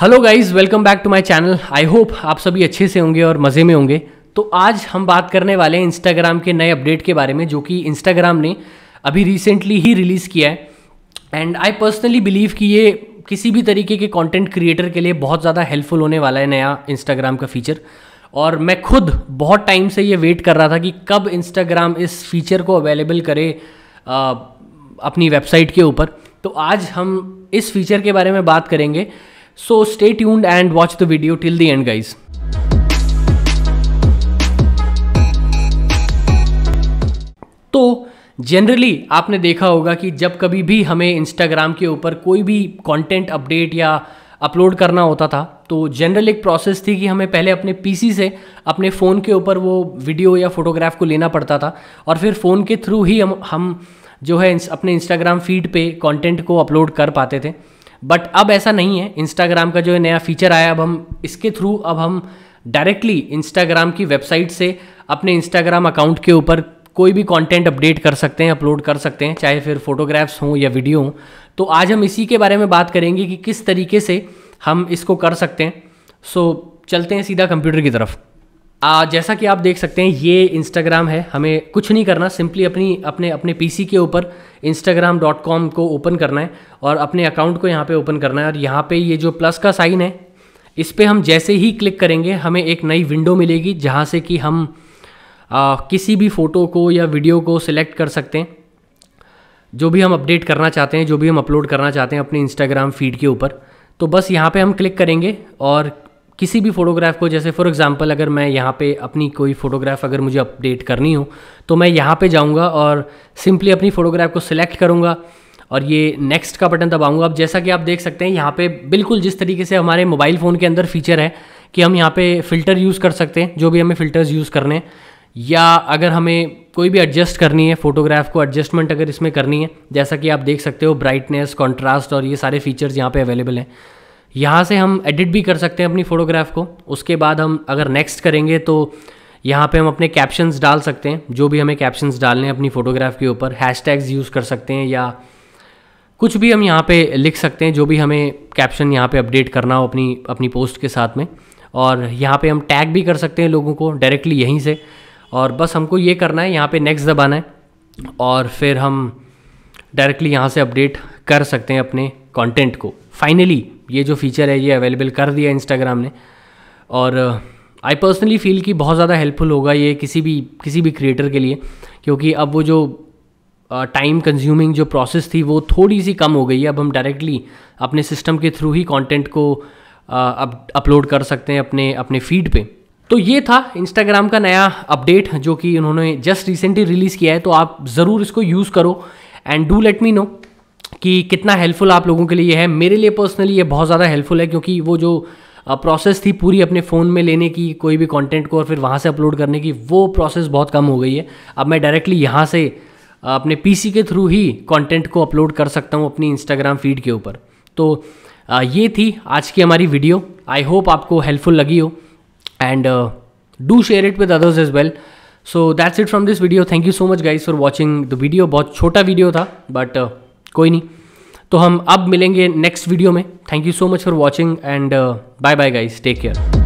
Hello guys welcome back to my channel I hope आप सभी अच्छे से होंगे और मज़े में होंगे तो आज हम बात करने वाले हैं इंस्टाग्राम के नए अपडेट के बारे में जो कि इंस्टाग्राम ने अभी रिसेंटली ही रिलीज़ किया है एंड आई पर्सनली बिलीव कि ये किसी भी तरीके के कंटेंट क्रिएटर के लिए बहुत ज़्यादा हेल्पफुल होने वाला है नया इंस्टाग्राम का फीचर और मैं खुद बहुत टाइम से ये वेट कर रहा था कि कब इंस्टाग्राम इस फीचर को अवेलेबल करे आ, अपनी वेबसाइट के ऊपर तो आज हम इस फीचर के बारे में बात करेंगे So stay tuned and watch the video till the end guys. तो जनरली आपने देखा होगा कि जब कभी भी हमें इंस्टाग्राम के ऊपर कोई भी कंटेंट अपडेट या अपलोड करना होता था तो जनरल एक प्रोसेस थी कि हमें पहले अपने पीसी से अपने फ़ोन के ऊपर वो वीडियो या फोटोग्राफ को लेना पड़ता था और फिर फ़ोन के थ्रू ही हम हम जो है अपने इंस्टाग्राम फीड पे कंटेंट को अपलोड कर पाते थे बट अब ऐसा नहीं है इंस्टाग्राम का जो नया फीचर आया अब हम इसके थ्रू अब हम डायरेक्टली इंस्टाग्राम की वेबसाइट से अपने इंस्टाग्राम अकाउंट के ऊपर कोई भी कंटेंट अपडेट कर सकते हैं अपलोड कर सकते हैं चाहे फिर फोटोग्राफ्स हों या वीडियो हों तो आज हम इसी के बारे में बात करेंगे कि किस तरीके से हम इसको कर सकते हैं सो so, चलते हैं सीधा कंप्यूटर की तरफ आ, जैसा कि आप देख सकते हैं ये इंस्टाग्राम है हमें कुछ नहीं करना सिंपली अपनी अपने अपने पीसी के ऊपर इंस्टाग्राम डॉट कॉम को ओपन करना है और अपने अकाउंट को यहाँ पे ओपन करना है और यहाँ पे ये जो प्लस का साइन है इस पर हम जैसे ही क्लिक करेंगे हमें एक नई विंडो मिलेगी जहाँ से कि हम आ, किसी भी फ़ोटो को या वीडियो को सिलेक्ट कर सकते हैं जो भी हम अपडेट करना चाहते हैं जो भी हम अपलोड करना चाहते हैं अपने इंस्टाग्राम फीड के ऊपर तो बस यहाँ पे हम क्लिक करेंगे और किसी भी फोटोग्राफ को जैसे फॉर एग्जांपल अगर मैं यहाँ पे अपनी कोई फ़ोटोग्राफ अगर मुझे अपडेट करनी हो तो मैं यहाँ पे जाऊँगा और सिंपली अपनी फ़ोटोग्राफ को सिलेक्ट करूँगा और ये नेक्स्ट का बटन दबाऊँगा अब जैसा कि आप देख सकते हैं यहाँ पे बिल्कुल जिस तरीके से हमारे मोबाइल फ़ोन के अंदर फीचर है कि हम यहाँ पे फ़िल्टर यूज़ कर सकते हैं जो भी हमें फ़िल्टर्स यूज़ करने हैं या अगर हमें कोई भी एडजस्ट करनी है फोटोग्राफ को एडजस्टमेंट अगर इसमें करनी है जैसा कि आप देख सकते हो ब्राइटनेस कॉन्ट्रास्ट और ये सारे फीचर्स यहाँ पे अवेलेबल हैं यहाँ से हम एडिट भी कर सकते हैं अपनी फ़ोटोग्राफ को उसके बाद हम अगर नेक्स्ट करेंगे तो यहाँ पे हम अपने कैप्शंस डाल सकते हैं जो भी हमें कैप्शंस डालने हैं अपनी फ़ोटोग्राफ के ऊपर हैशटैग्स यूज़ कर सकते हैं या कुछ भी हम यहाँ पे लिख सकते हैं जो भी हमें कैप्शन यहाँ पे अपडेट करना हो अपनी अपनी पोस्ट के साथ में और यहाँ पे हम टैग भी कर सकते हैं लोगों को डायरेक्टली यहीं से और बस हमको ये करना है यहाँ पे नेक्स्ट दबाना है और फिर हम डायरेक्टली यहाँ से अपडेट कर सकते हैं अपने कंटेंट को फाइनली ये जो फीचर है ये अवेलेबल कर दिया इंस्टाग्राम ने और आई पर्सनली फील कि बहुत ज़्यादा हेल्पफुल होगा ये किसी भी किसी भी क्रिएटर के लिए क्योंकि अब वो जो टाइम uh, कंज्यूमिंग जो प्रोसेस थी वो थोड़ी सी कम हो गई है अब हम डायरेक्टली अपने सिस्टम के थ्रू ही कंटेंट को अब uh, अपलोड कर सकते हैं अपने अपने फीड पे तो ये था इंस्टाग्राम का नया अपडेट जो कि उन्होंने जस्ट रिसेंटली रिलीज़ किया है तो आप ज़रूर इसको यूज़ करो and do let me know कि कितना हेल्पफुल आप लोगों के लिए है मेरे लिए पर्सनली ये बहुत ज़्यादा हेल्पफुल है क्योंकि वो जो प्रोसेस थी पूरी अपने फ़ोन में लेने की कोई भी कंटेंट को और फिर वहाँ से अपलोड करने की वो प्रोसेस बहुत कम हो गई है अब मैं डायरेक्टली यहाँ से अपने पीसी के थ्रू ही कंटेंट को अपलोड कर सकता हूँ अपनी इंस्टाग्राम फीड के ऊपर तो ये थी आज की हमारी वीडियो आई होप आपको हेल्पफुल लगी हो and do share it with others as well so that's it from this video thank you so much guys for watching the video बहुत छोटा वीडियो था बट कोई नहीं तो हम अब मिलेंगे नेक्स्ट वीडियो में thank you so much for watching and bye bye guys take care